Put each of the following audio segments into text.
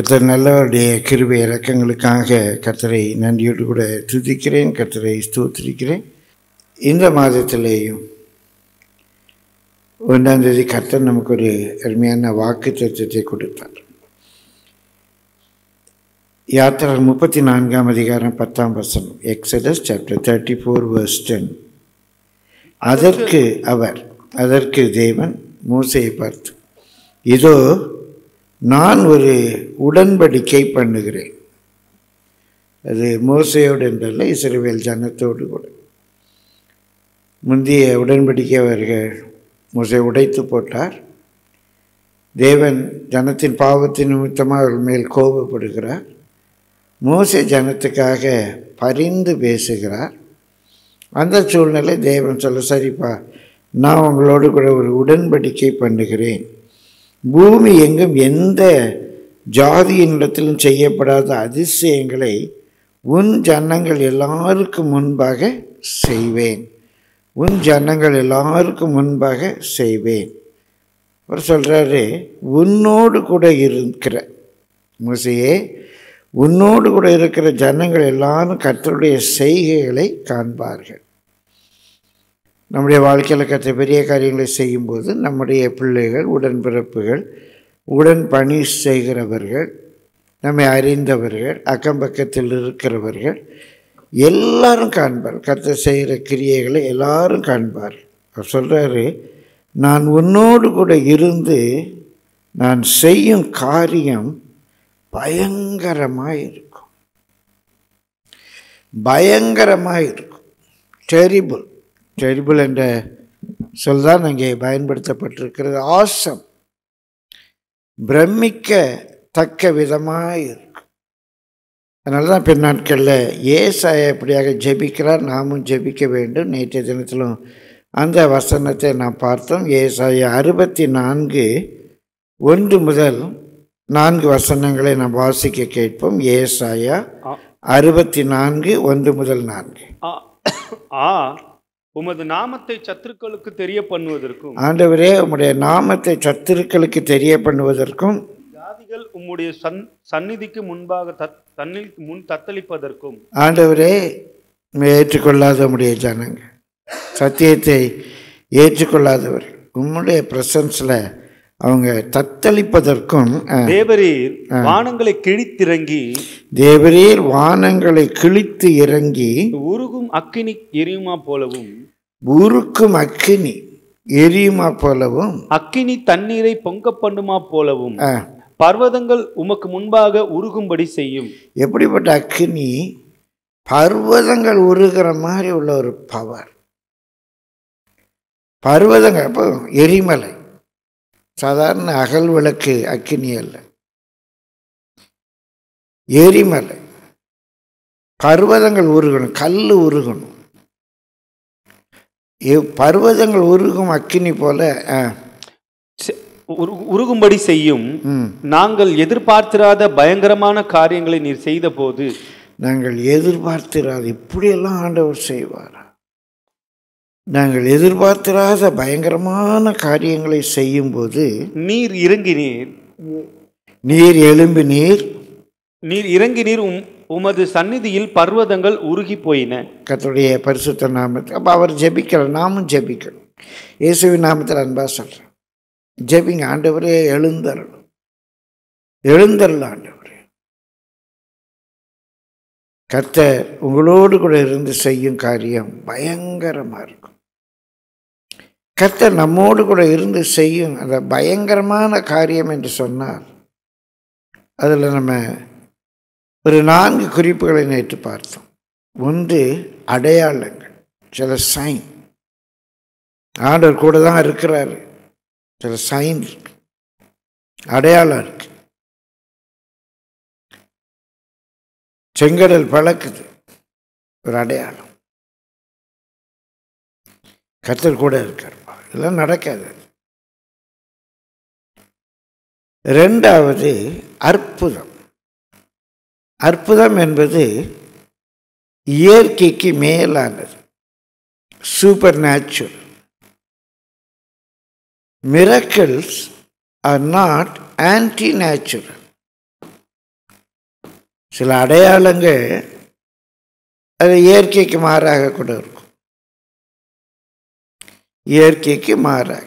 கத்தர் நல்லவருடைய கிருபை இறக்கங்களுக்காக கர்த்தரை நன்றியோடு கூட துதிக்கிறேன் கர்த்தரை ஸ்தூத்திருக்கிறேன் இந்த மாதத்திலேயும் ஒன்றாம் தேதி கர்த்தர் நமக்கு ஒரு அருமையான வாக்கு தத்துவத்தை கொடுத்தார் யாத்திரை முப்பத்தி நான்காம் அதிகாரம் பத்தாம் வசனம் Exodus chapter thirty four verse ten அதற்கு அவர் அதற்கு தேவன் மூசையை பார்த்து இதோ நான் ஒரு உடன்படிக்கை பண்ணுகிறேன் அது மோசையோடு என்றல்ல இசைவேல் ஜனத்தோடு கூட முந்தைய உடன்படிக்கை அவர்கள் மோசை உடைத்து போட்டார் தேவன் ஜனத்தின் பாவத்தின் நிமித்தமாக அவர்கள் மேல் கோபப்படுகிறார் மோசை ஜனத்துக்காக பரிந்து பேசுகிறார் அந்த சூழ்நிலை தேவன் சொல்ல சரிப்பா நான் உங்களோடு கூட ஒரு உடன்படிக்கை பண்ணுகிறேன் பூமி எங்கும் எந்த ஜாதியினிடத்திலும் செய்யப்படாத அதிசயங்களை உன் ஜன்னங்கள் எல்லாருக்கும் முன்பாக செய்வேன் உன் ஜனங்கள் எல்லாருக்கும் முன்பாக செய்வேன் அவர் சொல்கிறாரு உன்னோடு கூட இருக்கிற முசையே உன்னோடு கூட இருக்கிற ஜனங்கள் எல்லாரும் கர்த்தருடைய செய்கைகளை காண்பார்கள் நம்முடைய வாழ்க்கையில் கற்ற பெரிய காரியங்களை செய்யும்போது நம்முடைய பிள்ளைகள் உடன்பிறப்புகள் உடன் பணி செய்கிறவர்கள் நம்மை அறிந்தவர்கள் அக்கம் பக்கத்தில் இருக்கிறவர்கள் எல்லாரும் காண்பார் கற்று செய்கிற கிரியைகளை எல்லாரும் காண்பார் அவர் சொல்கிறாரு நான் உன்னோடு கூட இருந்து நான் செய்யும் காரியம் பயங்கரமாக இருக்கும் பயங்கரமாக இருக்கும் டெரிபிள் டெரிபிள் என்ற சொல் தான் அங்கே பயன்படுத்தப்பட்டிருக்கிறது ஆசம் பிரமிக்க தக்க விதமாக இருக்கும் அதனால தான் பின்னாட்களில் ஏசாய எப்படியாக ஜெபிக்கிறார் நாமும் ஜெபிக்க வேண்டும் நேற்றைய தினத்திலும் அந்த வசனத்தை நாம் பார்த்தோம் ஏசாய அறுபத்தி நான்கு ஒன்று முதல் நான்கு வசனங்களை நாம் வாசிக்க கேட்போம் ஏசாயா அறுபத்தி நான்கு ஒன்று முதல் நான்கு ஆ உமது நாமத்தை சத்துருக்களுக்கு தெரிய பண்ணுவதற்கும் ஆண்டவரே உம்முடைய நாமத்தை சத்துருக்களுக்கு தெரிய பண்ணுவதற்கும் ஜாதிகள் உம்முடைய சன் சந்நிதிக்கு முன்பாக தத் தன்னில் முன் தத்தளிப்பதற்கும் ஆண்டவரே ஏற்றுக்கொள்ளாத உம்முடைய ஜனங்கள் சத்தியத்தை ஏற்றுக்கொள்ளாதவர் உம்முடைய பிரசன்ஸில் அவங்க தத்தளிப்பதற்கும் தேவரீர் வானங்களை கிழித்திறங்கி தேவரீர் வானங்களை கிழித்து இறங்கி உருகும் அக்கினி எரியுமா போலவும் உருக்கும் அக்கினி எரியுமா போலவும் அக்கினி தண்ணீரை பொங்க பண்ணுமா போலவும் பர்வதங்கள் உமக்கு முன்பாக உருகும்படி செய்யும் எப்படிப்பட்ட அக்கினி பர்வதங்கள் உருகிற மாதிரி உள்ள ஒரு பவர் பர்வதங்கள் எரிமலை சாதாரண அகல் விளக்கு அக்கினி அல்ல எரிமலை பர்வதங்கள் உருகணும் கல் உருகணும் பர்வதங்கள் உருகும் அக்கினி போல உருகும்படி செய்யும் நாங்கள் எதிர்பார்த்திராத பயங்கரமான காரியங்களை நீர் செய்த போது நாங்கள் எதிர்பார்த்திராத இப்படியெல்லாம் ஆண்டவர் செய்வார் நாங்கள் எதிர்பார்த்திராத பயங்கரமான காரியங்களை செய்யும்போது நீர் இறங்கினீர் நீர் எலும்பு நீர் நீர் இறங்கினீர் உமது சந்நிதியில் பர்வதங்கள் உருகி போயின கத்தோடைய பரிசுத்த நாமத்தை அப்போ அவர் ஜெபிக்கிற நாமும் ஜெபிக்கணும் இயேசுவின் நாமத்தில் அன்பா சொல்கிறேன் ஜெபிங்க ஆண்டவரே எழுந்தரணும் எழுந்தரல ஆண்டவரே கத்தை உங்களோடு கூட இருந்து செய்யும் காரியம் பயங்கரமாக இருக்கும் கர்த்தர் நம்மோடு கூட இருந்து செய்யும் அந்த பயங்கரமான காரியம் என்று சொன்னார் அதில் நம்ம ஒரு நான்கு குறிப்புகளை நேற்று பார்த்தோம் ஒன்று அடையாளங்கள் சில சைன் ஆண்டவர் கூட தான் இருக்கிறாரு சில சைன் இருக்கு அடையாளம் இருக்கு செங்கடல் பழக்குது ஒரு அடையாளம் கத்தர் கூட இருக்கார் இதெல்லாம் நடக்காது ரெண்டாவது அற்புதம் அற்புதம் என்பது இயற்கைக்கு மேலானது supernatural miracles are not anti natural சில அடையாளங்கள் அது இயற்கைக்கு மாறாக கூட இருக்கும் இயற்கைக்கு மாறாக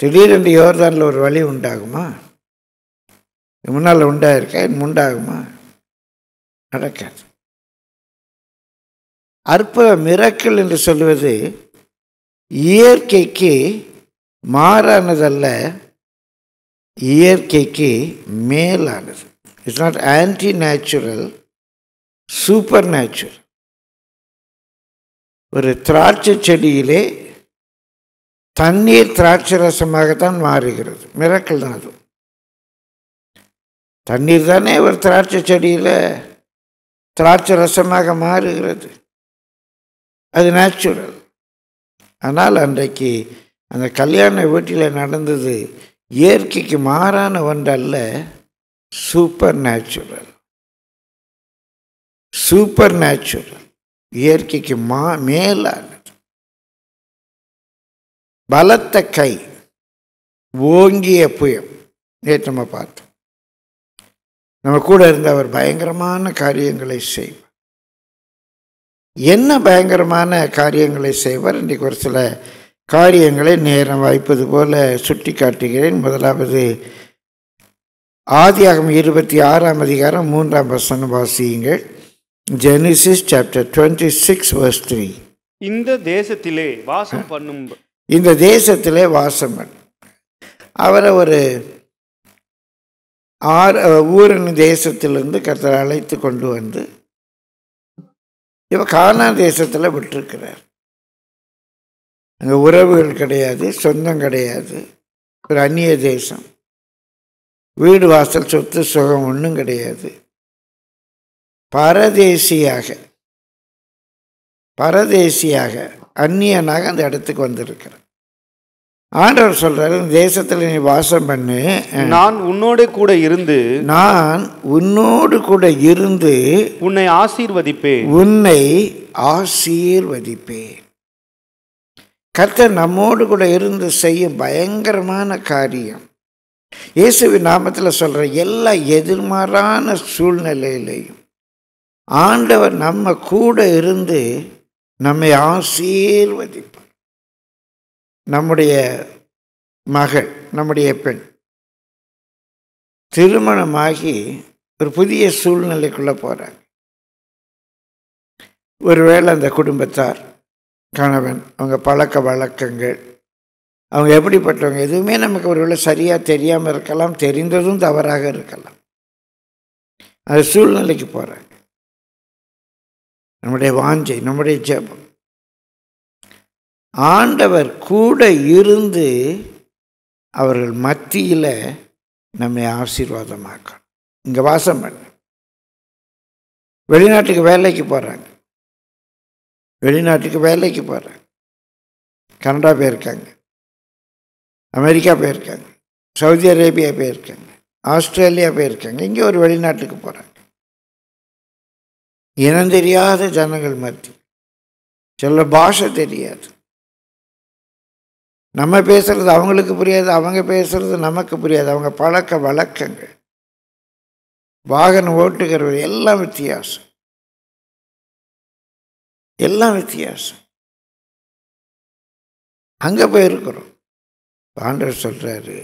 திடீரென்று யோர்தானில் ஒரு வழி உண்டாகுமா முன்னால் உண்டாயிருக்கா இன்னும் உண்டாகுமா நடக்காது அற்புத மிரக்கல் என்று சொல்வது இயற்கைக்கு மாறானதல்ல இயற்கைக்கு மேலானது it's not anti natural supernatural ஒரு திராட்சை செடியிலே தண்ணீர் திராட்சை ரசமாகத்தான் மாறுகிறது மிரக்கல் தான் அது தண்ணீர் தானே ஒரு திராட்சை செடியில் திராட்சை ரசமாக மாறுகிறது அது நேச்சுரல் ஆனால் அன்றைக்கு அந்த கல்யாண வீட்டில் நடந்தது இயற்கைக்கு மாறான ஒன்றல்ல சூப்பர் நேச்சுரல் சூப்பர் நேச்சுரல் இயற்கைக்கு மா மேலான பலத்த கை ஓங்கிய புயம் நேற்று நம்ம பார்த்தோம் நம்ம கூட இருந்த அவர் பயங்கரமான காரியங்களை செய்வார் என்ன பயங்கரமான காரியங்களை செய்வார் இன்றைக்கு ஒரு சில காரியங்களை நேரம் வாய்ப்பது போல சுட்டி காட்டுகிறேன் முதலாவது ஆதியாகம் இருபத்தி ஆறாம் அதிகாரம் மூன்றாம் வசனம் வாசியுங்கள் Genesis chapter twenty six verse three இந்த தேசத்திலே வாசம் பண்ணும் இந்த தேசத்தில் வாசம் அவரை ஒரு ஆர் ஊரின் தேசத்திலிருந்து கத்தரை அழைத்து கொண்டு வந்து இவன் கானா தேசத்தில் விட்டுருக்கிறார் அங்கே உறவுகள் கிடையாது சொந்தம் கிடையாது ஒரு அந்நிய தேசம் வீடு வாசல் சொத்து சுகம் ஒன்றும் கிடையாது பரதேசியாக பரதேசியாக அந்நியனாக அந்த இடத்துக்கு வந்திருக்கிறார் ஆண்டவர் சொல்றாரு தேசத்தில் நீ வாசம் பண்ணு நான் உன்னோட கூட இருந்து நான் உன்னோடு கூட இருந்து உன்னை ஆசீர்வதிப்பேன் உன்னை ஆசீர்வதிப்பேன் கர்த்தர் நம்மோடு கூட இருந்து செய்யும் பயங்கரமான காரியம் இயேசுவின் நாமத்தில் சொல்கிற எல்லா எதிர்மாறான சூழ்நிலையிலையும் ஆண்டவர் நம்ம கூட இருந்து நம்மை ஆசீர்வதிப்பார் நம்முடைய மகள் நம்முடைய பெண் திருமணமாகி ஒரு புதிய சூழ்நிலைக்குள்ளே போகிறாங்க ஒருவேளை அந்த குடும்பத்தார் கணவன் அவங்க பழக்க வழக்கங்கள் அவங்க எப்படிப்பட்டவங்க எதுவுமே நமக்கு ஒருவேளை சரியாக தெரியாமல் இருக்கலாம் தெரிந்ததும் தவறாக இருக்கலாம் அது சூழ்நிலைக்கு போகிறாங்க நம்முடைய வாஞ்சை நம்முடைய ஜபம் ஆண்டவர் கூட இருந்து அவர்கள் மத்தியில் நம்மை ஆசீர்வாதமாக்க இங்கே வாசம் பண்ண வெளிநாட்டுக்கு வேலைக்கு போகிறாங்க வெளிநாட்டுக்கு வேலைக்கு போகிறாங்க கனடா போயிருக்காங்க அமெரிக்கா போயிருக்காங்க சவுதி அரேபியா போயிருக்காங்க ஆஸ்திரேலியா போயிருக்காங்க இங்கே ஒரு வெளிநாட்டுக்கு போகிறாங்க இனம் தெரியாத ஜனங்கள் மத்தியில் சொல்ல பாஷை தெரியாது நம்ம பேசுகிறது அவங்களுக்கு புரியாது அவங்க பேசுகிறது நமக்கு புரியாது அவங்க பழக்க வழக்கங்கள் வாகனம் ஓட்டுகிறவர் எல்லாம் வித்தியாசம் எல்லாம் வித்தியாசம் அங்கே போய் இருக்கிறோம் சொல்கிறாரு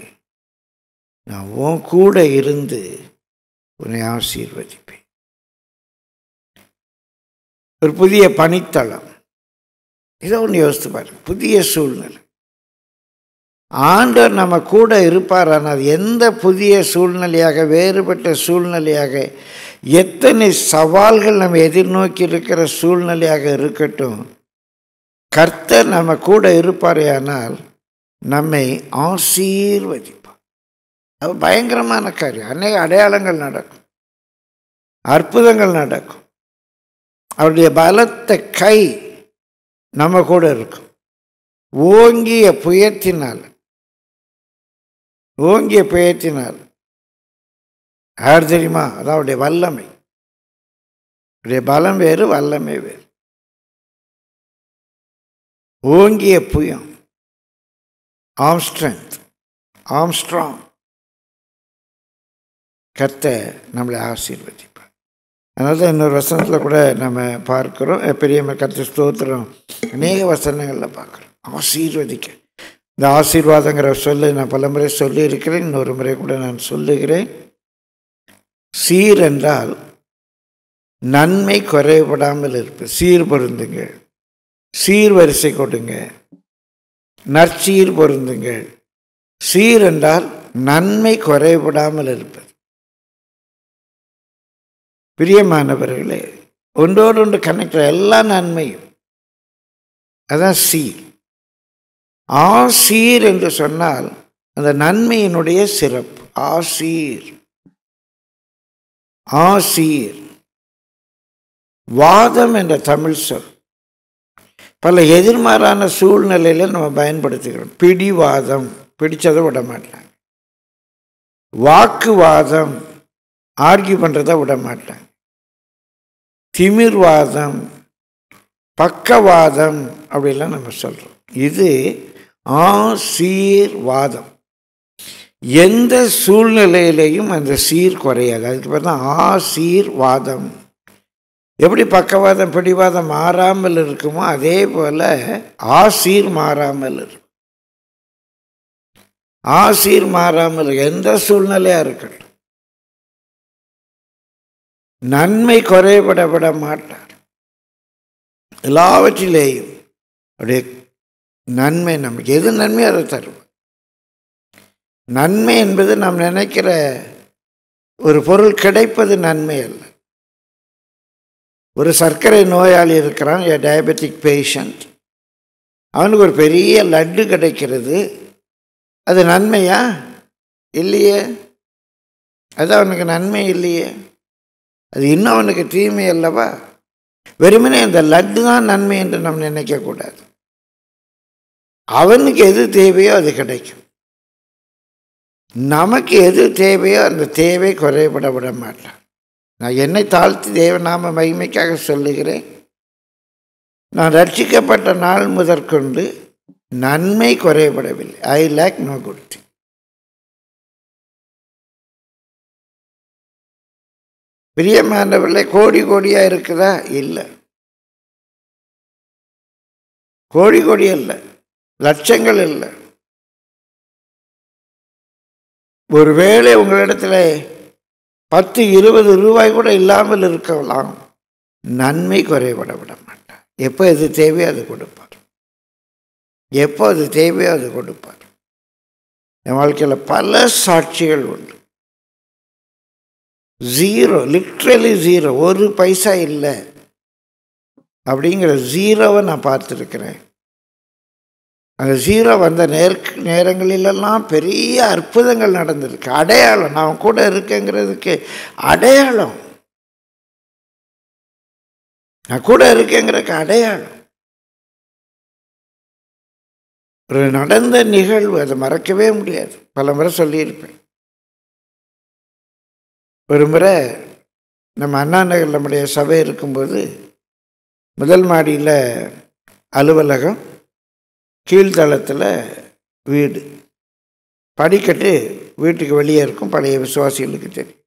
நான் உன் கூட இருந்து உன்னை ஆசீர்வதிப்பேன் ஒரு புதிய பணித்தளம் இதை ஒன்று யோசித்து பாருங்கள் புதிய சூழ்நிலை ஆண்டவர் நம்ம கூட இருப்பார் ஆனால் எந்த புதிய சூழ்நிலையாக வேறுபட்ட சூழ்நிலையாக எத்தனை சவால்கள் நம்ம எதிர்நோக்கி இருக்கிற சூழ்நிலையாக இருக்கட்டும் கர்த்தர் நம்ம கூட இருப்பாரேயானால் நம்மை ஆசீர்வதிப்பார் அது பயங்கரமான காரியம் அநேக அடையாளங்கள் நடக்கும் அற்புதங்கள் நடக்கும் அவருடைய பலத்த கை நம்ம கூட இருக்கும் ஓங்கிய புயத்தினால் ஓங்கிய புயத்தினால் யார் தெரியுமா அதான் அவருடைய வல்லமை அவருடைய பலம் வேறு வல்லமை வேறு ஓங்கிய புயம் ஆம் ஸ்ட்ரென்த் ஆம் ஸ்ட்ராங் கத்த நம்மளை ஆசீர்வதி அதனால தான் இன்னொரு வசனத்தில் கூட நம்ம பார்க்குறோம் பெரிய கற்று ஸ்தோத்திரம் அநேக வசனங்களில் பார்க்குறோம் ஆசீர்வதிக்க இந்த ஆசீர்வாதங்கிற சொல்லு நான் பலமுறை சொல்லியிருக்கிறேன் இன்னொரு முறை கூட நான் சொல்லுகிறேன் சீர் என்றால் நன்மை குறைபடாமல் இருப்பு சீர் பொருந்துங்க வரிசை கொடுங்க நற்சீர் பொருந்துங்கள் சீர் என்றால் நன்மை குறைபடாமல் இருப்பது பிரியமானவர்களே ஒன்றோடு ஒன்று கனெக்ட் எல்லா நன்மையும் அதான் சீர் ஆசீர் என்று சொன்னால் அந்த நன்மையினுடைய சிறப்பு ஆசீர் ஆசீர் வாதம் என்ற தமிழ் சொல் பல எதிர்மாறான சூழ்நிலையில் நம்ம பயன்படுத்துகிறோம் பிடிவாதம் பிடிச்சதை விட மாட்டாங்க வாக்குவாதம் ஆர்கியூ பண்ணுறதை விட மாட்டாங்க திமிர்வாதம் பக்கவாதம் அப்படிலாம் நம்ம சொல்கிறோம் இது ஆசீர்வாதம் எந்த சூழ்நிலையிலையும் அந்த சீர் குறையாது அதுக்கு பார்த்தா ஆசீர்வாதம் எப்படி பக்கவாதம் பிடிவாதம் மாறாமல் இருக்குமோ அதே போல் ஆசீர் மாறாமல் இருக்கும் ஆசீர் மாறாமல் எந்த சூழ்நிலையாக இருக்கட்டும் நன்மை குறைபட விட மாட்டார் எல்லாவற்றிலேயும் அப்படியே நன்மை நமக்கு எது நன்மை அதை தருவார் நன்மை என்பது நாம் நினைக்கிற ஒரு பொருள் கிடைப்பது நன்மை அல்ல ஒரு சர்க்கரை நோயாளி இருக்கிறான் ஏ டயபெட்டிக் பேஷண்ட் அவனுக்கு ஒரு பெரிய லட்டு கிடைக்கிறது அது நன்மையா இல்லையே அது அவனுக்கு நன்மை இல்லையே அது இன்னும் அவனுக்கு தீமை அல்லவா வெறுமனே இந்த லட்டு தான் நன்மை என்று நம்ம நினைக்கக்கூடாது அவனுக்கு எது தேவையோ அது கிடைக்கும் நமக்கு எது தேவையோ அந்த தேவை குறைபட விட மாட்டான் நான் என்னை தாழ்த்தி தேவநாம மகிமைக்காக சொல்லுகிறேன் நான் ரட்சிக்கப்பட்ட நாள் முதற்கொண்டு நன்மை குறைபடவில்லை I lack no good thing பிரியமானவர்களே கோடி கோடியாக இருக்குதா இல்லை கோடி கோடி இல்லை லட்சங்கள் இல்லை ஒருவேளை உங்களிடத்தில் பத்து இருபது ரூபாய் கூட இல்லாமல் இருக்கலாம் நன்மை குறைபட விட மாட்டார் எப்போ இது தேவையோ அது கொடுப்பார் எப்போ அது தேவையோ அது கொடுப்பார் என் வாழ்க்கையில் பல சாட்சிகள் உண்டு ஜீரோ லிட்ரலி ஜீரோ ஒரு பைசா இல்லை அப்படிங்கிற ஜீரோவை நான் பார்த்துருக்கிறேன் அந்த ஜீரோ வந்த நேர்க் நேரங்களிலெல்லாம் பெரிய அற்புதங்கள் நடந்திருக்கு அடையாளம் நான் கூட இருக்கேங்கிறதுக்கு அடையாளம் நான் கூட இருக்கேங்கிறதுக்கு அடையாளம் ஒரு நடந்த நிகழ்வு அதை மறக்கவே முடியாது பல முறை சொல்லியிருப்பேன் ஒரு முறை நம்ம அண்ணா நகர் நம்முடைய சபை இருக்கும்போது முதல் மாடியில் அலுவலகம் கீழ்த்தளத்தில் வீடு படிக்கட்டு வீட்டுக்கு வெளியே இருக்கும் பழைய விசுவாசிகளுக்கு தெரியும்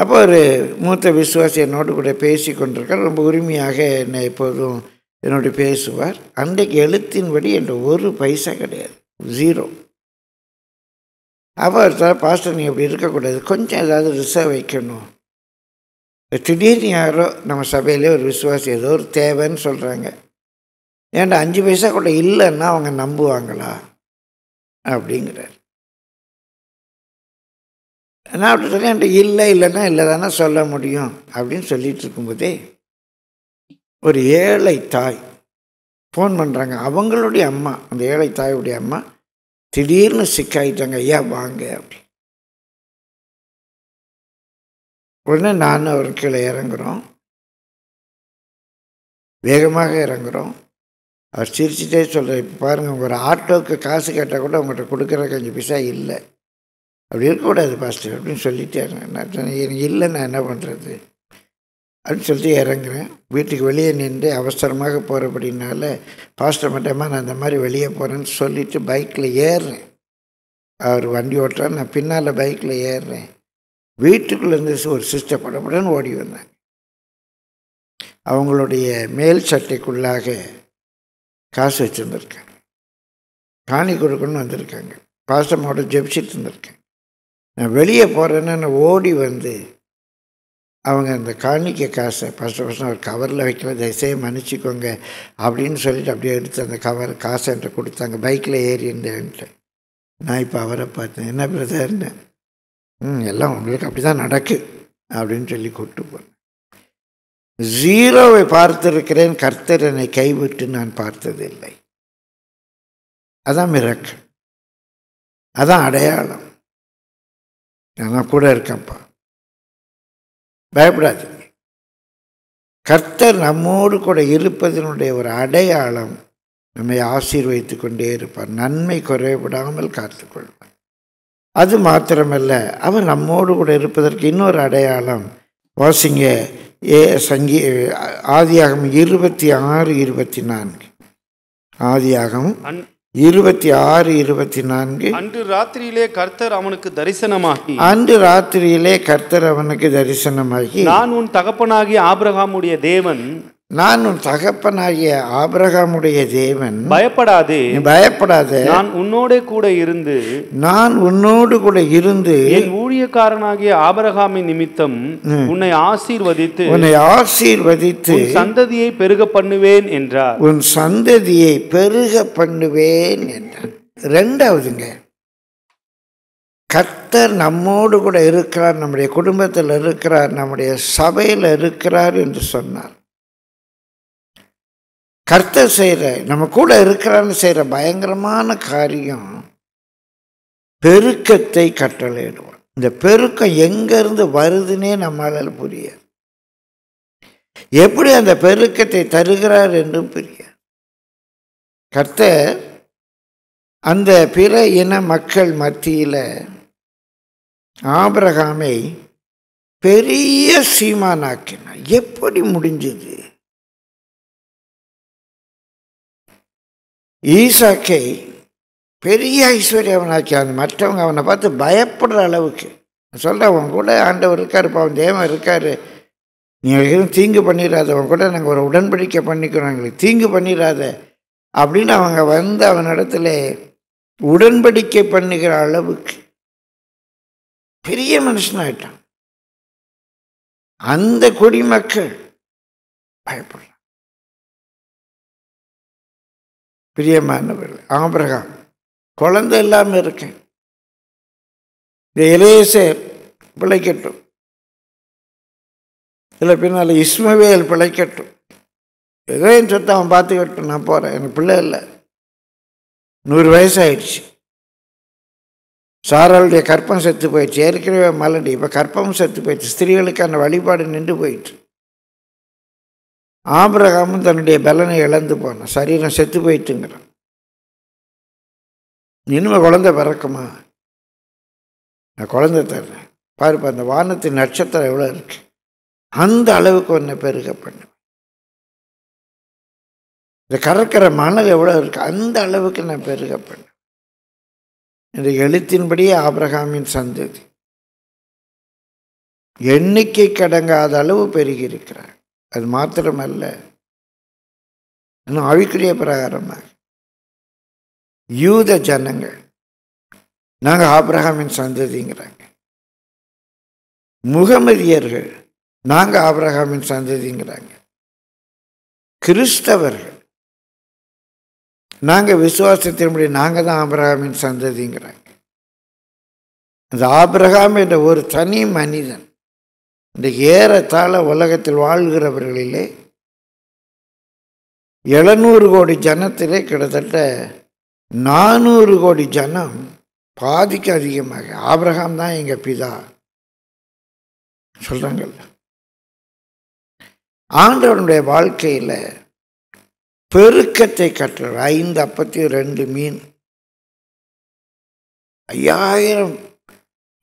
அப்போ ஒரு மூத்த விசுவாசி என்னோடு கூட பேசி கொண்டிருக்கார் ரொம்ப உரிமையாக என்னை எப்போதும் என்னோடு பேசுவார் அன்றைக்கு எழுத்தின்படி என்ற ஒரு பைசா கிடையாது ஜீரோ அவர் தான் பாஸ்டர் நீ அப்படி இருக்கக்கூடாது கொஞ்சம் ஏதாவது ரிசர்வ் வைக்கணும் திடீர்னு யாரோ நம்ம சபையிலே ஒரு விசுவாசி ஏதோ ஒரு தேவைன்னு சொல்கிறாங்க ஏன்டா அஞ்சு பைசா கூட இல்லைன்னா அவங்க நம்புவாங்களா அப்படிங்கிறார் நான் அப்படி சொன்னேன் இல்லை இல்லைன்னா இல்லை தானே சொல்ல முடியும் அப்படின்னு சொல்லிகிட்டு இருக்கும்போதே ஒரு ஏழை தாய் ஃபோன் பண்ணுறாங்க அவங்களுடைய அம்மா அந்த ஏழை தாயுடைய அம்மா திடீர்னு சிக்காயிட்டாங்க ஐயா வாங்க அப்படி உடனே நானும் அவர் கீழே இறங்குறோம் வேகமாக இறங்குறோம் அவர் சிரிச்சுட்டே சொல்கிறார் இப்போ பாருங்கள் ஒரு ஆட்டோவுக்கு காசு கேட்டால் கூட உங்கள்கிட்ட கொடுக்குற கொஞ்சம் பைசா இல்லை அப்படி இருக்கக்கூடாது பாஸ்டர் அப்படின்னு சொல்லிட்டேன் நான் எனக்கு இல்லை நான் என்ன பண்ணுறது அப்படின்னு சொல்லிட்டு இறங்குறேன் வீட்டுக்கு வெளியே நின்று அவசரமாக போகிறபடினால பாஸ்டர் மட்டுமா நான் அந்த மாதிரி வெளியே போகிறேன்னு சொல்லிவிட்டு பைக்கில் ஏறுறேன் அவர் வண்டி ஓட்டுறாரு நான் பின்னால் பைக்கில் ஏறுறேன் வீட்டுக்குள்ளேருந்து ஒரு சிஸ்டர் படப்படன்னு ஓடி வந்தேன் அவங்களுடைய மேல் சட்டைக்குள்ளாக காசு வச்சுருந்துருக்கேன் காணி கொடுக்கணும்னு வந்திருக்காங்க பாஸ்டமோட ஜெபிச்சிட்டு இருந்திருக்கேன் நான் வெளியே போகிறேன்னு ஓடி வந்து அவங்க அந்த காணிக்க காசை ஃபஸ்ட்டு ஃபஸ்ட்டு ஒரு கவரில் வைக்கிற தயசே மன்னிச்சிக்கோங்க அப்படின்னு சொல்லிட்டு அப்படியே எடுத்து அந்த கவர் காசை என்கிட்ட கொடுத்தாங்க பைக்கில் இருந்தேன்ட்டு நான் இப்போ அவரை பார்த்தேன் என்ன பிரதர்னு ம் எல்லாம் உங்களுக்கு அப்படி தான் நடக்கு அப்படின்னு சொல்லி கூப்பிட்டு போனேன் ஜீரோவை பார்த்துருக்கிறேன் கர்த்தர் என்னை கைவிட்டு நான் பார்த்ததில்லை அதான் மிரக்கு அதான் அடையாளம் நான் கூட இருக்கேன்ப்பா பயப்படாது கர்த்தர் நம்மோடு கூட இருப்பதனுடைய ஒரு அடையாளம் நம்மை ஆசீர்வதித்து கொண்டே இருப்பார் நன்மை குறைவிடாமல் காத்துக்கொள்வார் அது மாத்திரமல்ல அவர் நம்மோடு கூட இருப்பதற்கு இன்னொரு அடையாளம் வாசிங்க ஏ சங்கி ஆதியாகம் இருபத்தி ஆறு இருபத்தி நான்கு ஆதியாகம் இருபத்தி ஆறு இருபத்தி நான்கு அன்று ராத்திரியிலே கர்த்தர் அவனுக்கு தரிசனமாகி அன்று ராத்திரியிலே கர்த்தர் அவனுக்கு தரிசனமாகி நான் உன் தகப்பனாகிய ஆபிரகாமுடைய தேவன் நான் உன் தகப்பனாகிய ஆபிரகாமுடைய தேவன் பயப்படாதே பயப்படாதே நான் உன்னோட கூட இருந்து நான் உன்னோடு கூட இருந்து என் ஊழியக்காரனாகிய ஆபிரகாமின் நிமித்தம் உன்னை ஆசீர்வதித்து உன்னை ஆசீர்வதித்து சந்ததியை பெருக பண்ணுவேன் என்றார் உன் சந்ததியை பெருக பண்ணுவேன் என்றார் ரெண்டாவதுங்க கர்த்தர் நம்மோடு கூட இருக்கிறார் நம்முடைய குடும்பத்தில் இருக்கிறார் நம்முடைய சபையில் இருக்கிறார் என்று சொன்னார் கர்த்தர் செய்கிற நம்ம கூட இருக்கிறான்னு செய்கிற பயங்கரமான காரியம் பெருக்கத்தை கட்டளையிடுவோம் இந்த பெருக்கம் எங்கேருந்து வருதுன்னே நம்மளால் புரியாது எப்படி அந்த பெருக்கத்தை தருகிறார் என்றும் புரியாது கர்த்தர் அந்த பிற இன மக்கள் மத்தியில் ஆபிரகாமை பெரிய சீமானாக்கினார் எப்படி முடிஞ்சது ஈசாக்கை பெரிய ஐஸ்வர்யவனாக்கியான் மற்றவங்க அவனை பார்த்து பயப்படுற அளவுக்கு சொல்கிறவன் கூட ஆண்டவர் இருக்காருப்பா அவன் தேவன் இருக்கார் நீங்கள் எதுவும் தீங்கு பண்ணிடாதவன் கூட நாங்கள் ஒரு உடன்படிக்கை பண்ணிக்கிறோம் எங்களுக்கு தீங்கு பண்ணிடாத அப்படின்னு அவங்க வந்து அவனிடத்துல உடன்படிக்கை பண்ணுகிற அளவுக்கு பெரிய மனுஷனாயிட்டான் அந்த குடிமக்கள் பயப்படும் பிரியமானவர்கள் ஆபிரகாம் குழந்தை இல்லாமல் இருக்கேன் இந்த எலேசர் பிழைக்கட்டும் இல்லை பின்னால் இஸ்மவேல் பிழைக்கட்டும் ஏதோ என் சொத்தை அவன் பார்த்துக்கட்டும் நான் போகிறேன் எனக்கு பிள்ளை இல்லை நூறு வயசாயிடுச்சு சாராளுடைய கற்பம் செத்து போயிடுச்சு ஏற்கனவே மலடி இப்போ கற்பம் செத்து போயிடுச்சு ஸ்திரீகளுக்கான வழிபாடு நின்று போயிட்டு ஆபிரகாமும் தன்னுடைய பலனை இழந்து போனான் சரீரம் செத்து போயிட்டுங்கிறான் இனிமே குழந்தை பிறக்குமா நான் குழந்தை தர்றேன் பாருப்பா அந்த வானத்தின் நட்சத்திரம் எவ்வளோ இருக்கு அந்த அளவுக்கு ஒன்றை பெருக பண்ணு இந்த கறக்கிற மணல் எவ்வளோ இருக்கு அந்த அளவுக்கு நான் பெருக பண்ணு இந்த எழுத்தின்படியே ஆபிரகாமின் சந்ததி எண்ணிக்கை கடங்காத அளவு பெருகி இருக்கிறாங்க அது மாத்திரமல்ல இன்னும் ആവിക്രിയ பிரகாரம் யூத ஜனங்கள் நாங்கள் ஆப்ரஹாமின் சந்ததிங்கிறாங்க முகமதியர்கள் நாங்கள் ஆப்ரஹாமின் சந்ததிங்கிறாங்க கிறிஸ்தவர்கள் நாங்கள் விசுவாசத்தின்படி நாங்கள் தான் ஆப்ரஹாமின் சந்ததிங்கிறாங்க அந்த ஆப்ரஹாம் என்ற ஒரு தனி மனிதன் இந்த ஏறத்தாழ உலகத்தில் வாழ்கிறவர்களிலே எழுநூறு கோடி ஜனத்திலே கிட்டத்தட்ட நானூறு கோடி ஜனம் பாதிக்கு அதிகமாக ஆபிரகாம் தான் எங்கள் பிதா சொல்கிறாங்கல்ல ஆண்டவனுடைய வாழ்க்கையில் பெருக்கத்தை கட்டுற ஐந்து அப்பத்தி ரெண்டு மீன் ஐயாயிரம்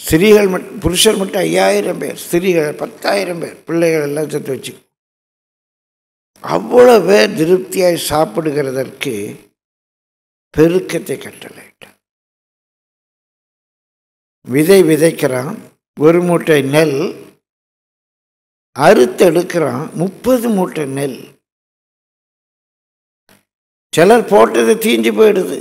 ஸ்திரீகள் மட் புருஷர் மட்டும் ஐயாயிரம் பேர் ஸ்திரீகள் பத்தாயிரம் பேர் பிள்ளைகள் எல்லாம் சேர்த்து வச்சு அவ்வளோ பேர் திருப்தியாக சாப்பிடுகிறதற்கு பெருக்கத்தை கட்டளையிட்டார் விதை விதைக்கிறான் ஒரு மூட்டை நெல் அறுத்தெடுக்கிறான் முப்பது மூட்டை நெல் சிலர் போட்டது தீஞ்சு போயிடுது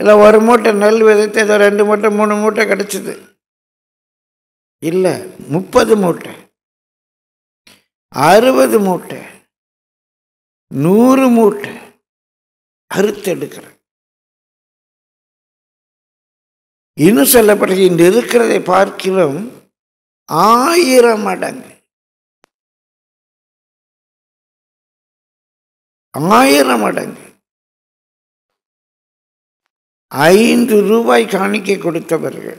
இல்லை ஒரு மூட்டை நெல் விதைத்து ஏதோ ரெண்டு மூட்டை மூணு மூட்டை கிடச்சிது இல்லை முப்பது மூட்டை அறுபது மூட்டை நூறு மூட்டை அறுத்து எடுக்கிறேன் இன்னும் சொல்லப்பட்டது இன்று இருக்கிறதை பார்க்கிறோம் ஆயிரம் மடங்கு ஆயிரம் மடங்கு ஐந்து ரூபாய் காணிக்கை கொடுத்தவர்கள்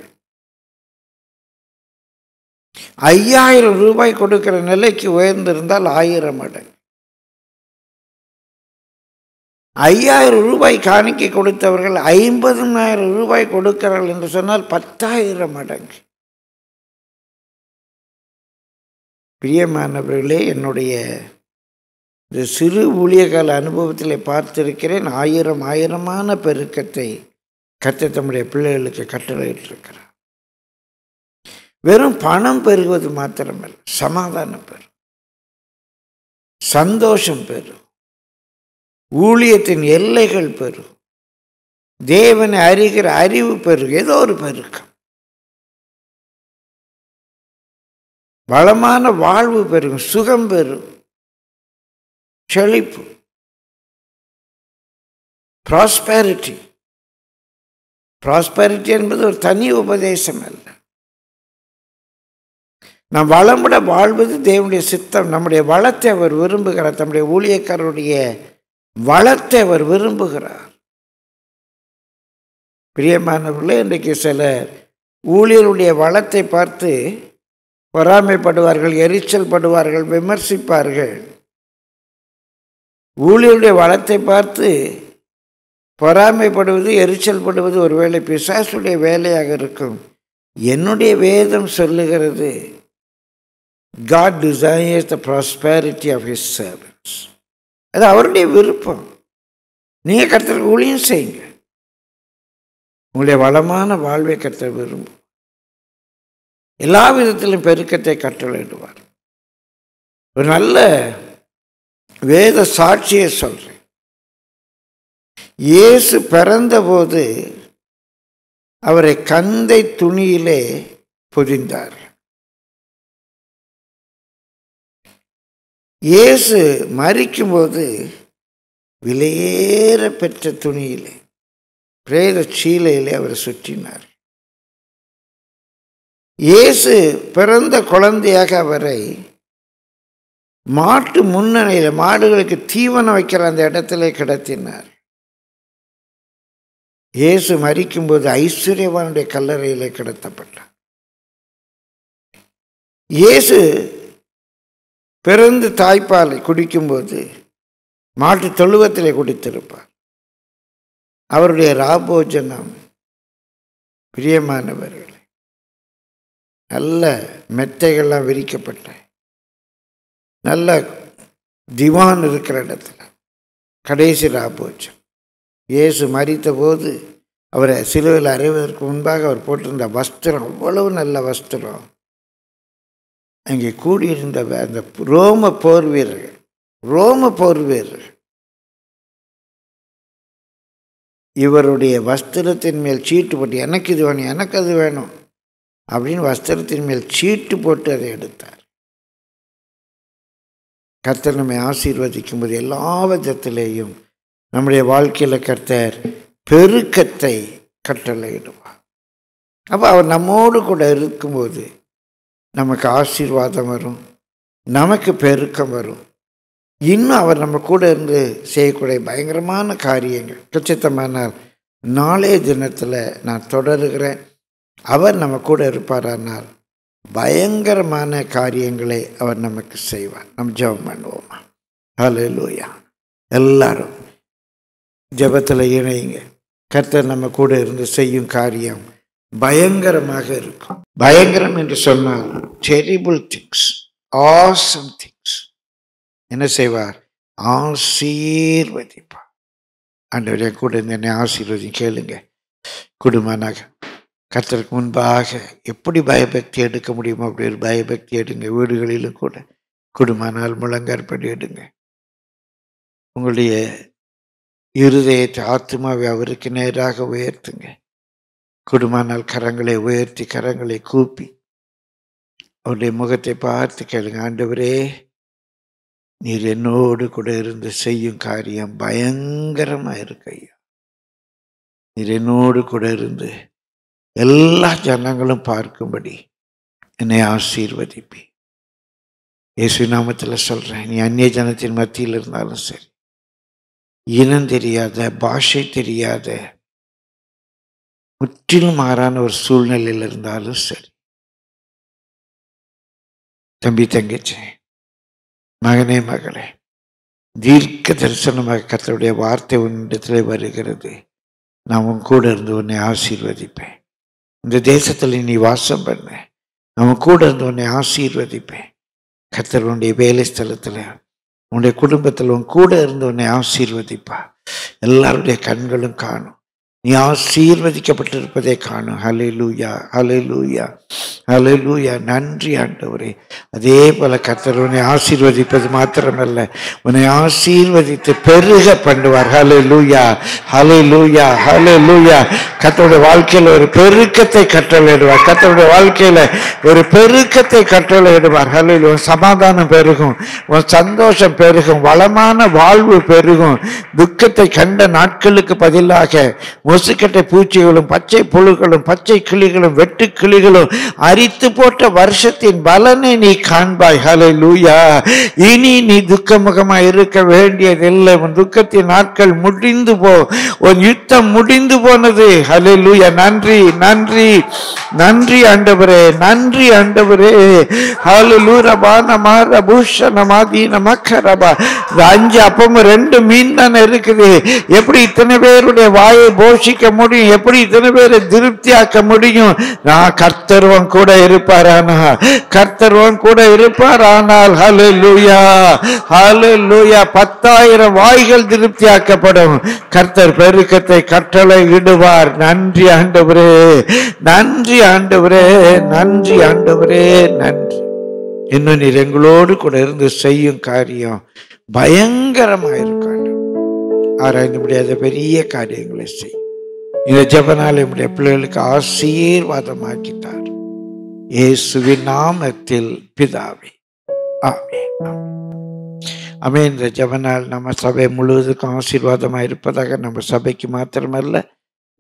ஐயாயிரம் ரூபாய் கொடுக்கிற நிலைக்கு உயர்ந்திருந்தால் ஆயிரம் மடங்கு ஐயாயிரம் ரூபாய் காணிக்கை கொடுத்தவர்கள் ஐம்பதுனாயிரம் ரூபாய் கொடுக்கிறார்கள் என்று சொன்னால் பத்தாயிரம் மடங்கு பிரியமானவர்களே என்னுடைய இந்த சிறு ஊழியர்கள் அனுபவத்தில் பார்த்திருக்கிறேன் ஆயிரம் ஆயிரமான பெருக்கத்தை கத்தை தம்முடைய பிள்ளைகளுக்கு கட்டளையிட்டிருக்கிறார் வெறும் பணம் பெருகுவது மாத்திரமல்ல சமாதானம் பெறும் சந்தோஷம் பெறும் ஊழியத்தின் எல்லைகள் பெறும் தேவனை அறிகிற அறிவு பெறும் ஏதோ ஒரு பெருக்கம் வளமான வாழ்வு பெருகும் சுகம் பெறும் செழிப்பு ப்ராஸ்பேரிட்டி ப்ராஸ்பரிட்டி என்பது ஒரு தனி உபதேசம் அல்ல நாம் வளமுட வாழ்வது தேவனுடைய சித்தம் நம்முடைய வளத்தை அவர் விரும்புகிறார் தம்முடைய ஊழியக்காரருடைய வளத்தை அவர் விரும்புகிறார் பிரியமானவர்களே இன்றைக்கு சிலர் ஊழியருடைய வளத்தை பார்த்து பொறாமைப்படுவார்கள் எரிச்சல் படுவார்கள் விமர்சிப்பார்கள் ஊழியருடைய வளத்தை பார்த்து பொறாமைப்படுவது எரிச்சல் படுவது ஒருவேளை பிசாசுடைய வேலையாக இருக்கும் என்னுடைய வேதம் சொல்லுகிறது God designs the prosperity of his servants அது அவருடைய விருப்பம் நீங்கள் கருத்தருக்கு ஊழியம் செய்யுங்க உங்களுடைய வளமான வாழ்வை கற்ற விரும்பும் எல்லா விதத்திலும் பெருக்கத்தை கட்டளையிடுவார் ஒரு நல்ல வேத சாட்சியை சொல்கிறேன் இயேசு பிறந்தபோது அவரை கந்தை துணியிலே பொதிந்தார் இயேசு மறிக்கும்போது விலையேற பெற்ற துணியிலே பிரேத சீலையிலே அவரை சுற்றினார் இயேசு பிறந்த குழந்தையாக அவரை மாட்டு முன்னணியில் மாடுகளுக்கு தீவனம் வைக்கிற அந்த இடத்துல கிடத்தினார் இயேசு மறிக்கும்போது ஐஸ்வர்யவானுடைய கல்லறையில் கிடத்தப்பட்டார் இயேசு பிறந்து தாய்ப்பாலை குடிக்கும்போது மாட்டு தொழுவத்திலே குடித்திருப்பார் அவருடைய ராபோஜனம் பிரியமானவர்களே நல்ல மெத்தைகள்லாம் விரிக்கப்பட்ட நல்ல திவான் இருக்கிற இடத்துல கடைசி ராபோஜம் இயேசு மறித்த போது அவரை சிலுவையில் அறைவதற்கு முன்பாக அவர் போட்டிருந்த வஸ்திரம் அவ்வளவு நல்ல வஸ்திரம் அங்கே கூடியிருந்த அந்த ரோம போர் வீரர்கள் ரோம போர் வீரர்கள் இவருடைய வஸ்திரத்தின் மேல் சீட்டு போட்டு எனக்கு இது வேணும் எனக்கு அது வேணும் அப்படின்னு வஸ்திரத்தின் மேல் சீட்டு போட்டு அதை எடுத்தார் கத்தனமை ஆசீர்வதிக்கும்போது ஆசீர்வதிக்கும் போது எல்லா விதத்திலேயும் நம்முடைய வாழ்க்கையில் கர்த்தர் பெருக்கத்தை கட்டளையிடுவார் அப்போ அவர் நம்மோடு கூட இருக்கும்போது நமக்கு ஆசீர்வாதம் வரும் நமக்கு பெருக்கம் வரும் இன்னும் அவர் நம்ம கூட இருந்து செய்யக்கூடிய பயங்கரமான காரியங்கள் கச்சித்தமானால் நாளைய தினத்தில் நான் தொடருகிறேன் அவர் நம்ம கூட இருப்பாரானால் பயங்கரமான காரியங்களை அவர் நமக்கு செய்வார் நம் ஜெபம் பண்ணுவோமா ஹலோ லோயா எல்லாரும் ஜபத்தில் இணையுங்க கர்த்தர் நம்ம கூட இருந்து செய்யும் காரியம் பயங்கரமாக இருக்கும் பயங்கரம் என்று சொன்னால் டெரிபிள் திங்ஸ் ஆசம் திங்ஸ் என்ன செய்வார் ஆசீர்வதிப்பார் அன்றைய கூட என்னை ஆசீர்வதி கேளுங்க குடும்பனாக கர்த்தருக்கு முன்பாக எப்படி பயபக்தி எடுக்க முடியுமோ அப்படி ஒரு பயபக்தி எடுங்க வீடுகளிலும் கூட குடும்பனால் முழங்கற்படி எடுங்க உங்களுடைய இருதயத்தை ஆத்மாவை அவருக்கு நேராக உயர்த்துங்க குடும்பனால் கரங்களை உயர்த்தி கரங்களை கூப்பி அவருடைய முகத்தை பார்த்து கேளுங்க ஆண்டவரே நீர் என்னோடு கூட இருந்து செய்யும் காரியம் பயங்கரமாக இருக்கு ஐயா நீர் என்னோடு கூட இருந்து எல்லா ஜனங்களும் பார்க்கும்படி என்னை ஆசீர்வதிப்பி இயேசு நாமத்தில் சொல்கிறேன் நீ அந்நிய ஜனத்தின் மத்தியில் இருந்தாலும் சரி இனம் தெரியாத பாஷை தெரியாத முற்றிலும் மாறான ஒரு சூழ்நிலையில் இருந்தாலும் சரி தம்பி தங்கச்சி மகனே மகளே தீர்க்க தரிசனமாக கத்தருடைய வார்த்தை உன்னிடத்தில் வருகிறது நான் உன் கூட இருந்து உன்னை ஆசீர்வதிப்பேன் இந்த தேசத்தில் நீ வாசம் பண்ண அவன் கூட இருந்து உன்னை ஆசீர்வதிப்பேன் கத்தருடைய வேலை ஸ்தலத்தில் உன்னுடைய குடும்பத்தில் உன் கூட இருந்து உன்னை ஆசீர்வதிப்பா எல்லாருடைய கண்களும் காணும் நீ ஆசீர்வதிக்கப்பட்டிருப்பதை காணும் ஹலெலூயா ஹலெலூயா ஹலெலூயா நன்றி ஆண்டவரே அதே போல கத்தர் உன்னை ஆசீர்வதிப்பது மாத்திரமல்ல உன்னை ஆசீர்வதித்து பெருக பண்ணுவார் ஹலெலூயா ஹலெலூயா ஹலெலூயா கத்தோட வாழ்க்கையில் ஒரு பெருக்கத்தை கட்டளையிடுவார் கத்தருடைய வாழ்க்கையில் ஒரு பெருக்கத்தை கட்டளையிடுவார் ஹலெலு சமாதானம் பெருகும் உன் சந்தோஷம் பெருகும் வளமான வாழ்வு பெருகும் துக்கத்தை கண்ட நாட்களுக்கு பதிலாக முசுக்கட்டை பூச்சிகளும் பச்சை புழுகளும் பச்சை கிளிகளும் வெட்டு கிளிகளும் அரித்து போட்ட வருஷத்தின் பலனை நீ காண்பாய் ஹலை லூயா இனி நீ முகமா இருக்க வேண்டியதில்லை உன் துக்கத்தின் நாட்கள் முடிந்து போ உன் யுத்தம் முடிந்து போனது ஹலை லூயா நன்றி நன்றி நன்றி ஆண்டவரே நன்றி ஆண்டவரே அஞ்சு அப்பமும் ரெண்டு மீன் தானே இருக்குது எப்படி இத்தனை பேருடைய வாயை போஷ போஷிக்க முடியும் எப்படி இத்தனை பேரை திருப்தியாக்க முடியும் நான் கர்த்தர்வம் கூட இருப்பார் ஆனா கூட இருப்பார் ஆனால் ஹலு லூயா ஹலு லூயா பத்தாயிரம் வாய்கள் திருப்தியாக்கப்படும் கர்த்தர் பெருக்கத்தை கட்டளை இடுவார் நன்றி ஆண்டவரே நன்றி ஆண்டவரே நன்றி ஆண்டவரே நன்றி இன்னும் நீர் எங்களோடு கூட இருந்து செய்யும் காரியம் பயங்கரமாக இருக்கும் ஆராய்ந்து முடியாத பெரிய காரியங்களை செய்யும் இந்த ஜபனால் என்னுடைய பிள்ளைகளுக்கு ஆசீர்வாதமாக்கிட்டார் இயேசுவின் நாமத்தில் பிதாவே ஆமே ஆமே இந்த ஜபனால் நம்ம சபை முழுவதுக்கும் ஆசீர்வாதமாக இருப்பதாக நம்ம சபைக்கு மாத்திரமல்ல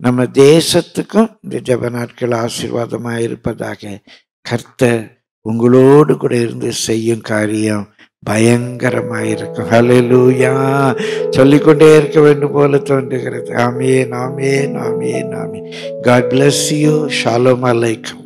நம்ம தேசத்துக்கும் இந்த ஜப நாட்கள் ஆசீர்வாதமாக இருப்பதாக கர்த்தர் உங்களோடு கூட இருந்து செய்யும் காரியம் பயங்கரமாக இருக்கும் ஹலலூயா சொல்லிக்கொண்டே இருக்க வேண்டும் போல தோன்றுகிறது ஆமியே நாமே நாமே நாமே காட் பிளஸ் யூ ஷாலோம் அலைக்கும்